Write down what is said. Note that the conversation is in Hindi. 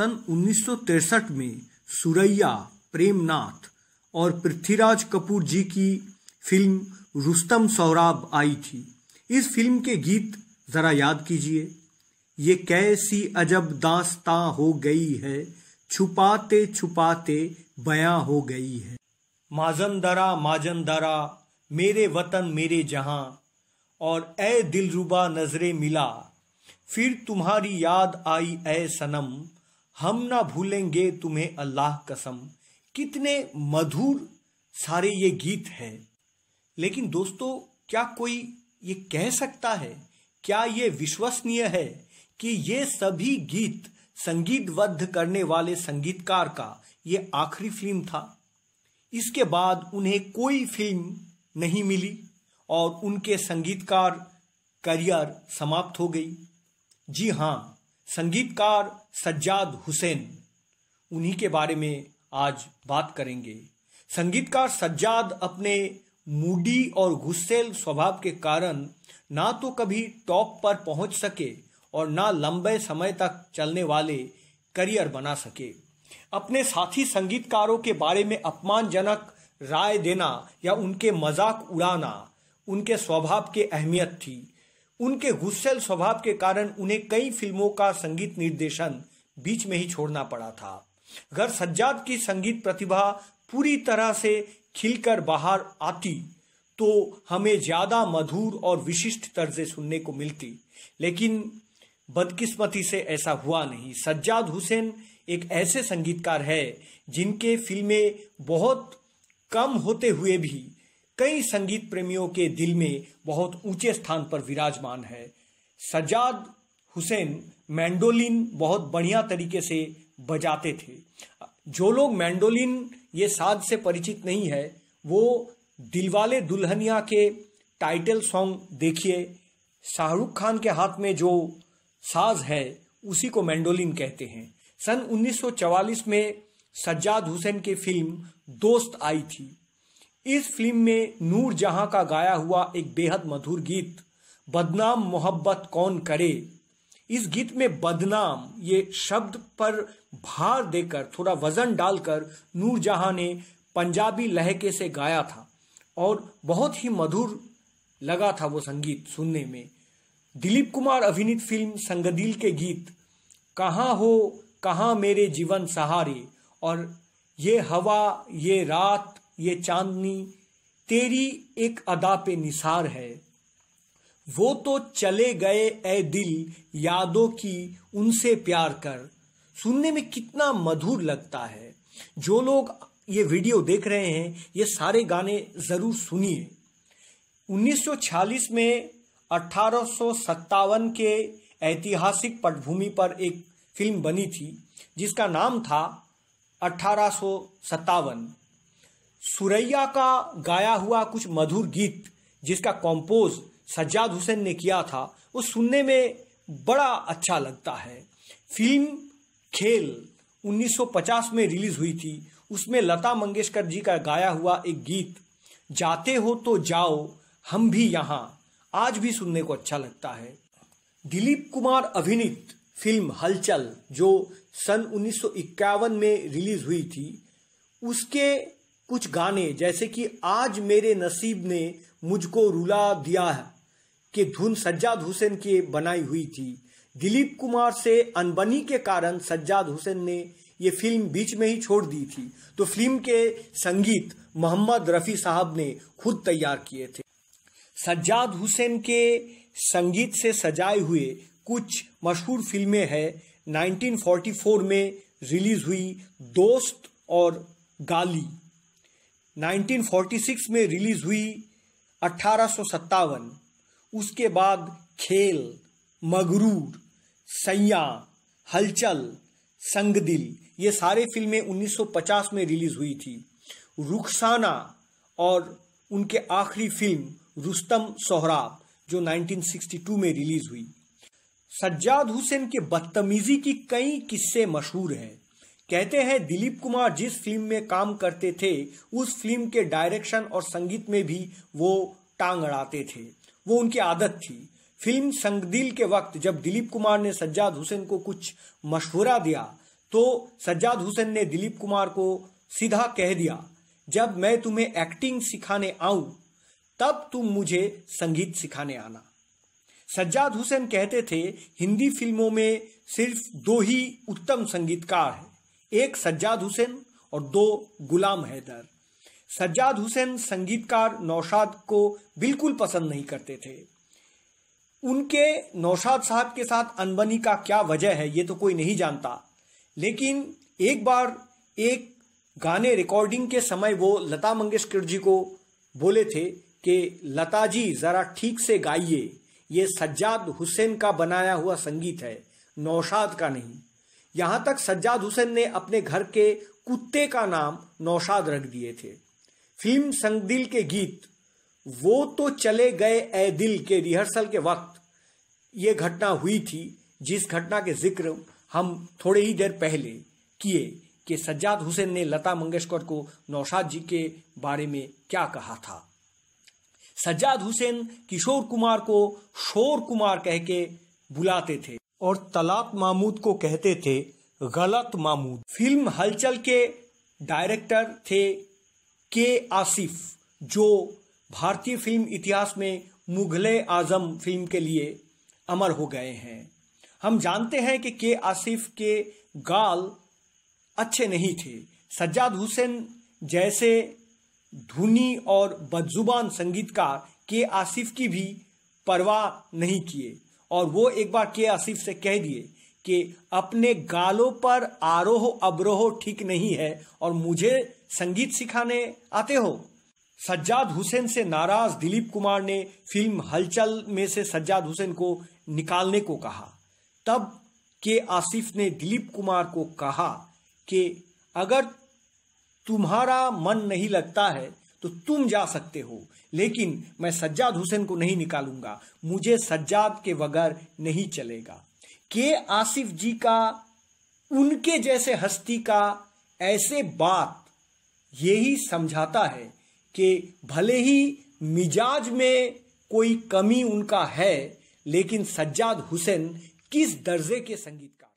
सन 1963 में सुरैया प्रेमनाथ और पृथ्वीराज कपूर जी की फिल्म रुस्तम सौराब आई थी इस फिल्म के गीत ज़रा याद कीजिए ये कैसी अजब दास्ता हो गई है छुपाते छुपाते बया हो गई है माजमदरा माजमदरा मेरे वतन मेरे जहां और ए दिलरुबा नजरे मिला फिर तुम्हारी याद आई ए सनम हम ना भूलेंगे तुम्हें अल्लाह कसम कितने मधुर सारे ये गीत हैं लेकिन दोस्तों क्या कोई ये कह सकता है क्या ये विश्वसनीय है कि ये सभी गीत संगीतबद्ध करने वाले संगीतकार का ये आखिरी फिल्म था इसके बाद उन्हें कोई फिल्म नहीं मिली और उनके संगीतकार करियर समाप्त हो गई जी हाँ संगीतकार सज्जाद हुसैन उन्हीं के बारे में आज बात करेंगे संगीतकार सज्जाद अपने मूडी और गुस्सेल स्वभाव के कारण ना तो कभी टॉप पर पहुंच सके और ना लंबे समय तक चलने वाले करियर बना सके अपने साथी संगीतकारों के बारे में अपमानजनक राय देना या उनके मजाक उड़ाना उनके स्वभाव की अहमियत थी उनके गुस्सेल स्वभाव के कारण उन्हें कई फिल्मों का संगीत निर्देशन बीच में ही छोड़ना पड़ा था अगर सज्जाद की संगीत प्रतिभा पूरी तरह से खिलकर बाहर आती तो हमें ज्यादा मधुर और विशिष्ट तर्जे सुनने को मिलती लेकिन बदकिस्मती से ऐसा हुआ नहीं सज्जाद हुसैन एक ऐसे संगीतकार है जिनके फिल्में बहुत कम होते हुए भी कई संगीत प्रेमियों के दिल में बहुत ऊंचे स्थान पर विराजमान है सजाद हुसैन मैंडोलिन बहुत बढ़िया तरीके से बजाते थे जो लोग मैंडोलिन ये साज से परिचित नहीं है वो दिलवाले दुल्हनिया के टाइटल सॉन्ग देखिए शाहरुख खान के हाथ में जो साज है उसी को मैंडोलिन कहते हैं सन 1944 में सज्जाद हुसैन की फिल्म दोस्त आई थी इस फिल्म में नूर जहां का गाया हुआ एक बेहद मधुर गीत बदनाम मोहब्बत कौन करे इस गीत में बदनाम ये शब्द पर भार देकर थोड़ा वजन डालकर नूरजहां ने पंजाबी लहके से गाया था और बहुत ही मधुर लगा था वो संगीत सुनने में दिलीप कुमार अभिनीत फिल्म संगदील के गीत कहाँ हो कहाँ मेरे जीवन सहारे और ये हवा ये रात ये चांदनी तेरी एक अदा पे निसार है वो तो चले गए ए दिल यादों की उनसे प्यार कर सुनने में कितना मधुर लगता है जो लोग ये वीडियो देख रहे हैं ये सारे गाने ज़रूर सुनिए 1946 में अठारह के ऐतिहासिक पटभूमि पर एक फिल्म बनी थी जिसका नाम था अठारह सुरैया का गाया हुआ कुछ मधुर गीत जिसका कॉम्पोज सज्जाद हुसैन ने किया था वो सुनने में बड़ा अच्छा लगता है फिल्म खेल 1950 में रिलीज हुई थी उसमें लता मंगेशकर जी का गाया हुआ एक गीत जाते हो तो जाओ हम भी यहाँ आज भी सुनने को अच्छा लगता है दिलीप कुमार अभिनीत फिल्म हलचल जो सन 1951 में रिलीज हुई थी उसके कुछ गाने जैसे कि आज मेरे नसीब ने मुझको रुला दिया है कि धुन सज्जाद हुसैन की बनाई हुई थी दिलीप कुमार से अनबनी के कारण सज्जाद हुसैन ने ये फिल्म बीच में ही छोड़ दी थी तो फिल्म के संगीत मोहम्मद रफ़ी साहब ने खुद तैयार किए थे सज्जाद हुसैन के संगीत से सजाए हुए कुछ मशहूर फिल्में हैं 1944 में रिलीज हुई दोस्त और गाली 1946 में रिलीज हुई अठारह उसके बाद खेल मगरूर सैया हलचल संगदिल ये सारे फिल्में 1950 में रिलीज हुई थी रुखसाना और उनके आखिरी फिल्म रुस्तम सोहराब जो 1962 में रिलीज हुई सज्जाद हुसैन के बदतमीजी की कई किस्से मशहूर हैं कहते हैं दिलीप कुमार जिस फिल्म में काम करते थे उस फिल्म के डायरेक्शन और संगीत में भी वो टांग अड़ाते थे वो उनकी आदत थी फिल्म संगदिल के वक्त जब दिलीप कुमार ने सज्जाद हुसैन को कुछ मशवरा दिया तो सज्जाद हुसैन ने दिलीप कुमार को सीधा कह दिया जब मैं तुम्हें एक्टिंग सिखाने आऊं तब तुम मुझे संगीत सिखाने आना सज्जाद हुसैन कहते थे हिंदी फिल्मों में सिर्फ दो ही उत्तम संगीतकार हैं एक सज्जाद हुसैन और दो गुलाम हैदर सज्जाद हुसैन संगीतकार नौशाद को बिल्कुल पसंद नहीं करते थे उनके नौशाद साहब के साथ अनबनी का क्या वजह है ये तो कोई नहीं जानता लेकिन एक बार एक गाने रिकॉर्डिंग के समय वो लता मंगेशकर जी को बोले थे कि लता जी ज़रा ठीक से गाइए ये सज्जाद हुसैन का बनाया हुआ संगीत है नौशाद का नहीं यहां तक सज्जाद हुसैन ने अपने घर के कुत्ते का नाम नौशाद रख दिए थे फिल्म संगदिल के गीत वो तो चले गए ए दिल के रिहर्सल के वक्त ये घटना हुई थी जिस घटना के जिक्र हम थोड़े ही देर पहले किए कि सज्जाद हुसैन ने लता मंगेशकर को नौशाद जी के बारे में क्या कहा था सज्जाद हुसैन किशोर कुमार को शोर कुमार कह के बुलाते थे और तलाक मामूद को कहते थे गलत मामूद फिल्म हलचल के डायरेक्टर थे के आसिफ जो भारतीय फिल्म इतिहास में मुगल आजम फिल्म के लिए अमर हो गए हैं हम जानते हैं कि के आसिफ के गाल अच्छे नहीं थे सज्जाद हुसैन जैसे धुनी और बदजुबान संगीतकार के आसिफ की भी परवाह नहीं किए और वो एक बार के आसिफ से कह दिए कि अपने गालों पर आरोह अवरोह ठीक नहीं है और मुझे संगीत सिखाने आते हो सज्जाद हुसैन से नाराज दिलीप कुमार ने फिल्म हलचल में से सज्जाद हुसैन को निकालने को कहा तब के आसिफ ने दिलीप कुमार को कहा कि अगर तुम्हारा मन नहीं लगता है तो तुम जा सकते हो लेकिन मैं सज्जाद हुसैन को नहीं निकालूंगा मुझे सज्जाद के बगैर नहीं चलेगा के आसिफ जी का उनके जैसे हस्ती का ऐसे बात यही समझाता है कि भले ही मिजाज में कोई कमी उनका है लेकिन सज्जाद हुसैन किस दर्जे के संगीतकार